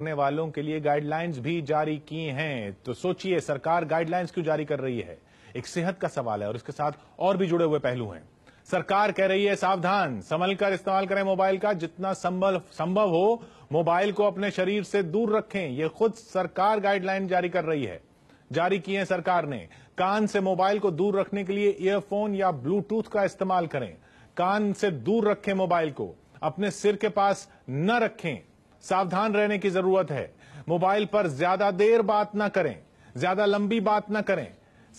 करने वालों के लिए गाइडलाइंस भी जारी की हैं तो सोचिए सरकार गाइडलाइंस क्यों जारी कर रही है एक सेहत का सवाल है और इसके साथ और भी जुड़े हुए पहलू हैं सरकार कह रही है सावधान संभल कर इस्तेमाल करें मोबाइल का जितना संभव संभव हो मोबाइल को अपने शरीर से दूर रखें यह खुद सरकार गाइडलाइन जारी कर रही है जारी किए सरकार ने कान से मोबाइल को दूर रखने के लिए ईयरफोन या ब्लूटूथ का इस्तेमाल करें कान से दूर रखें मोबाइल को अपने सिर के पास न रखें सावधान रहने की जरूरत है मोबाइल पर ज्यादा देर बात ना करें ज्यादा लंबी बात ना करें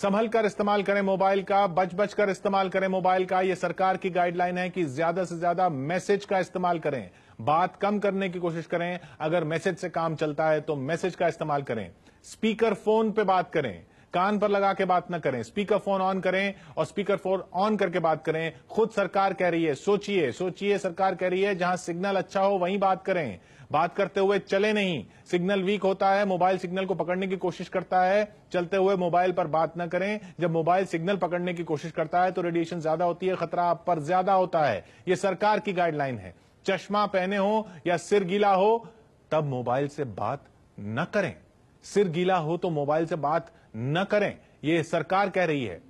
संभल कर इस्तेमाल करें मोबाइल का बच बच कर इस्तेमाल करें मोबाइल का यह सरकार की गाइडलाइन है कि ज्यादा से ज्यादा मैसेज का इस्तेमाल करें बात कम करने की कोशिश करें अगर मैसेज से काम चलता है तो मैसेज का इस्तेमाल करें स्पीकर फोन पे बात करें कान पर लगा के बात न करें स्पीकर फोन ऑन करें और स्पीकर फोन ऑन करके बात करें खुद सरकार कह रही है सोचिए सोचिए सरकार कह रही है जहां सिग्नल अच्छा हो वहीं बात करें बात करते हुए चले नहीं सिग्नल वीक होता है मोबाइल सिग्नल को पकड़ने की कोशिश करता है चलते हुए मोबाइल पर बात न करें जब मोबाइल सिग्नल पकड़ने की कोशिश करता है तो रेडिएशन ज्यादा होती है खतरा आप पर ज्यादा होता है ये सरकार की गाइडलाइन है चश्मा पहने हो या सिर गीला हो तब मोबाइल से बात न करें सिर गीला हो तो मोबाइल से बात न करें ये सरकार कह रही है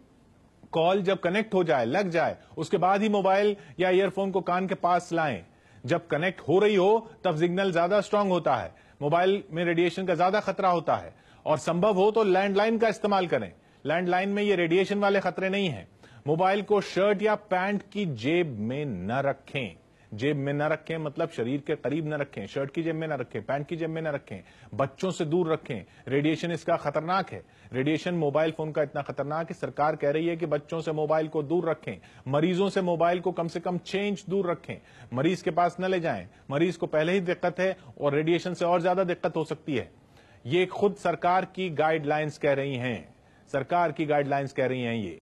कॉल जब कनेक्ट हो जाए लग जाए उसके बाद ही मोबाइल या ईयरफोन को कान के पास लाएं जब कनेक्ट हो रही हो तब सिग्नल ज्यादा स्ट्रांग होता है मोबाइल में रेडिएशन का ज्यादा खतरा होता है और संभव हो तो लैंडलाइन का इस्तेमाल करें लैंडलाइन में ये रेडिएशन वाले खतरे नहीं है मोबाइल को शर्ट या पैंट की जेब में न रखें जेब में न रखें मतलब शरीर के करीब न रखें शर्ट की जेब में न रखें पैंट की जेब में न रखें बच्चों से दूर रखें रेडिएशन इसका खतरनाक है रेडिएशन मोबाइल फोन का इतना खतरनाक है सरकार कह रही है कि बच्चों से मोबाइल को दूर रखें मरीजों से मोबाइल को कम से कम छह इंच दूर रखें मरीज के पास न ले जाएं मरीज को पहले ही दिक्कत है और रेडिएशन से और ज्यादा दिक्कत हो सकती है ये खुद सरकार की गाइडलाइंस कह रही हैं सरकार की गाइडलाइंस कह रही हैं ये